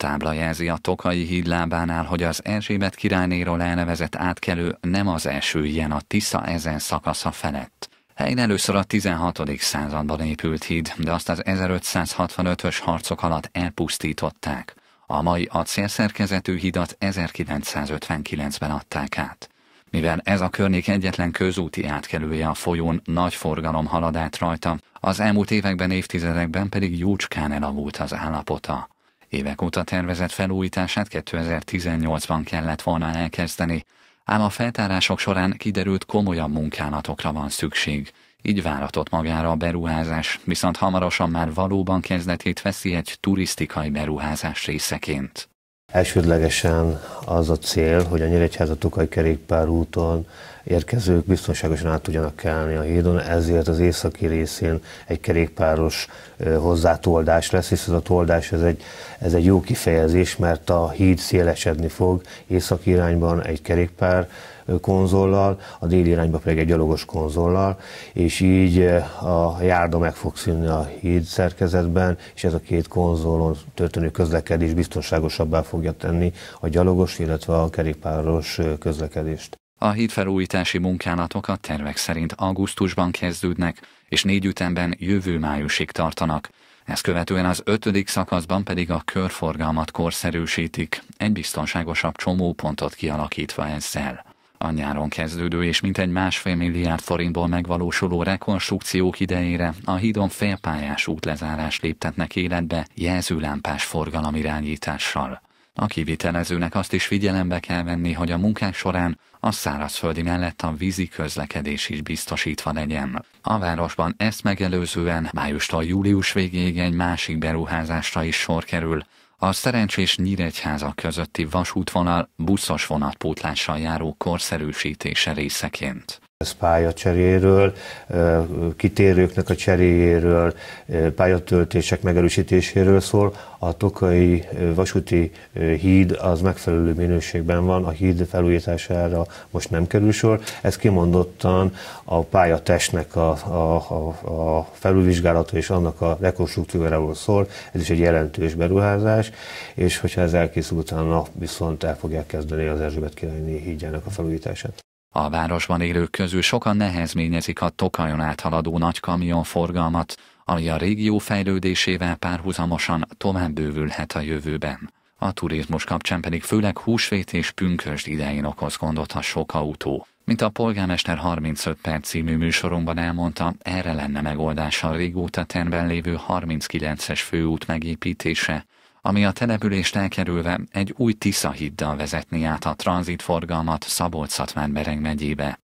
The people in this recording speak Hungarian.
Tábla jelzi a Tokai híd lábánál, hogy az Erzsébet királynéról elnevezett átkelő nem az első ilyen a Tisza ezen szakasza felett. Helyen először a 16. században épült híd, de azt az 1565-ös harcok alatt elpusztították. A mai acélszerkezetű hidat 1959-ben adták át. Mivel ez a környék egyetlen közúti átkelője a folyón, nagy forgalom halad át rajta, az elmúlt években, évtizedekben pedig jócskán elavult az állapota. Évek óta tervezett felújítását 2018-ban kellett volna elkezdeni, ám a feltárások során kiderült komolyabb munkálatokra van szükség, így váratott magára a beruházás, viszont hamarosan már valóban kezdetét veszi egy turisztikai beruházás részeként. Elsődlegesen az a cél, hogy a Nyíregyháza Tukai úton érkezők biztonságosan át tudjanak kelni a hídon, ezért az északi részén egy kerékpáros hozzátoldás lesz, hiszen a toldás ez egy, ez egy jó kifejezés, mert a híd szélesedni fog északi irányban egy kerékpár konzollal, a déli irányba pedig egy gyalogos konzollal, és így a járda meg fog szűnni a híd szerkezetben, és ez a két konzolon történő közlekedés biztonságosabbá fogja tenni a gyalogos gyalogos, illetve a kerékpáros közlekedést. A hídfelújítási munkálatok a tervek szerint augusztusban kezdődnek, és négy ütemben jövő májusig tartanak. Ezt követően az ötödik szakaszban pedig a körforgalmat korszerűsítik, egy biztonságosabb csomópontot kialakítva ezzel. A nyáron kezdődő és mintegy másfél milliárd forintból megvalósuló rekonstrukciók idejére a hídon félpályás útlezárás léptetnek életbe jelzőlámpás forgalomirányítással. A kivitelezőnek azt is figyelembe kell venni, hogy a munkák során a szárazföldi mellett a vízi közlekedés is biztosítva legyen. A városban ezt megelőzően májustól július végéig egy másik beruházásra is sor kerül, a szerencsés Nyíregyháza közötti vasútvonal buszos vonatpótlással járó korszerűsítése részeként. Ez pálya cseréről, kitérőknek a cseréjéről, pályatöltések megerősítéséről szól. A Tokai vasúti híd az megfelelő minőségben van, a híd felújítására most nem kerül sor. Ez kimondottan a pályatestnek a, a, a, a felülvizsgálata és annak a rekonstrukciójáról szól. Ez is egy jelentős beruházás, és hogyha ez elkészül, utána viszont el fogják kezdeni az Erzsébet királyi hídjának a felújítását. A városban élők közül sokan nehezményezik a Tokajon áthaladó nagy kamion forgalmat, ami a régió fejlődésével párhuzamosan tovább bővülhet a jövőben. A turizmus kapcsán pedig főleg húsvét és pünkösd idején okoz gondot a sok autó. Mint a Polgármester 35 perc című műsorunkban elmondta, erre lenne megoldása a régóta tenben lévő 39-es főút megépítése, ami a települést elkerülve egy új Tisza hiddal vezetni át a tranzitforgalmat szabolcs szatmár megyébe.